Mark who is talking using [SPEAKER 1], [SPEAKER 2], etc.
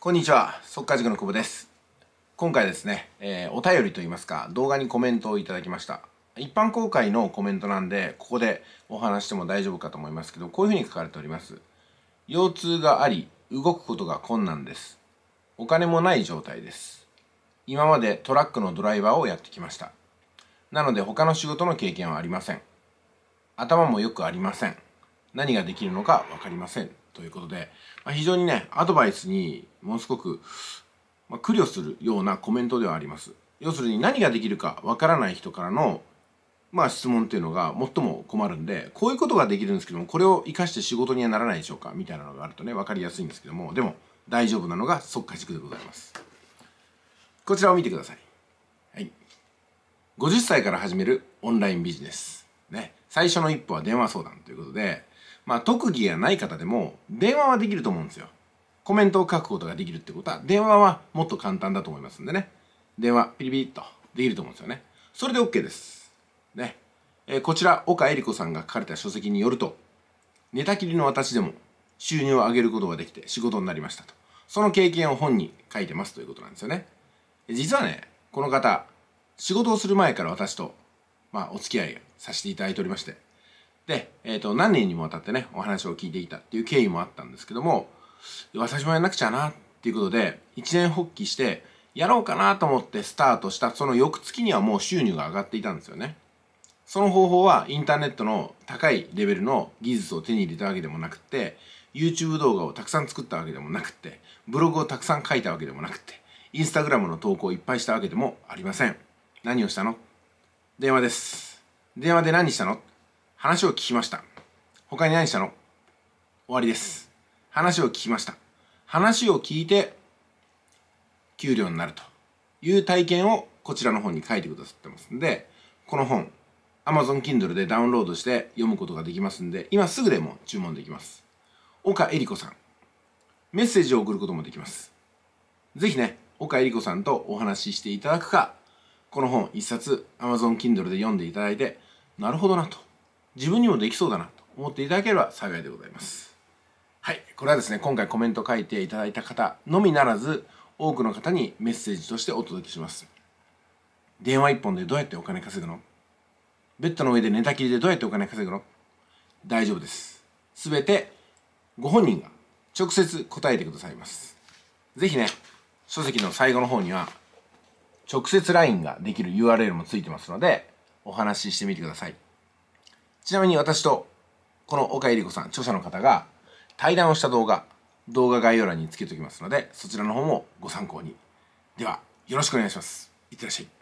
[SPEAKER 1] こんにちは、速稼塾の久保です。今回ですね、えー、お便りといいますか、動画にコメントをいただきました。一般公開のコメントなんで、ここでお話しても大丈夫かと思いますけど、こういうふうに書かれております。腰痛があり、動くことが困難です。お金もない状態です。今までトラックのドライバーをやってきました。なので他の仕事の経験はありません。頭もよくありません。何ができるのかわかりません。ということで、まあ、非常にね、アドバイスにものすごく、まあ、苦慮するようなコメントではあります。要するに何ができるかわからない人からの、まあ、質問っていうのが最も困るんで、こういうことができるんですけども、これを活かして仕事にはならないでしょうかみたいなのがあるとね、分かりやすいんですけども、でも大丈夫なのが即解軸でございます。こちらを見てください。はい。50歳から始めるオンラインビジネス。ね。最初の一歩は電話相談ということで、まあ、特技がない方でも電話はできると思うんですよ。コメントを書くことができるってことは、電話はもっと簡単だと思いますんでね。電話、ピリピリっとできると思うんですよね。それで OK です。ね。えー、こちら、岡江理子さんが書かれた書籍によると、寝たきりの私でも収入を上げることができて仕事になりましたと。その経験を本に書いてますということなんですよね。実はね、この方、仕事をする前から私と、まあ、お付き合いさせていただいておりまして、で、えっ、ー、と、何年にもわたってね、お話を聞いていたっていう経緯もあったんですけども、私もやんなくちゃなっていうことで、一年発起して、やろうかなと思ってスタートした、その翌月にはもう収入が上がっていたんですよね。その方法はインターネットの高いレベルの技術を手に入れたわけでもなくて、YouTube 動画をたくさん作ったわけでもなくて、ブログをたくさん書いたわけでもなくて、インスタグラムの投稿をいっぱいしたわけでもありません。何をしたの電話です。電話で何したの話を聞きました。他に何したの終わりです。話を聞きました。話を聞いて、給料になるという体験をこちらの本に書いてくださってますんで、この本、Amazon Kindle でダウンロードして読むことができますんで、今すぐでも注文できます。岡恵理子さん、メッセージを送ることもできます。ぜひね、岡恵理子さんとお話ししていただくか、この本一冊 Amazon Kindle で読んでいただいて、なるほどなと自分にもできそうだなと思っていただければ幸いでございますはいこれはですね今回コメント書いていただいた方のみならず多くの方にメッセージとしてお届けします電話1本でどうやってお金稼ぐのベッドの上で寝たきりでどうやってお金稼ぐの大丈夫です全てご本人が直接答えてくださいます是非ね書籍の最後の方には直接 LINE ができる URL もついてますのでお話ししてみてくださいちなみに私とこの岡江理子さん著者の方が対談をした動画動画概要欄につけておきますのでそちらの方もご参考にではよろしくお願いしますいってらっしゃい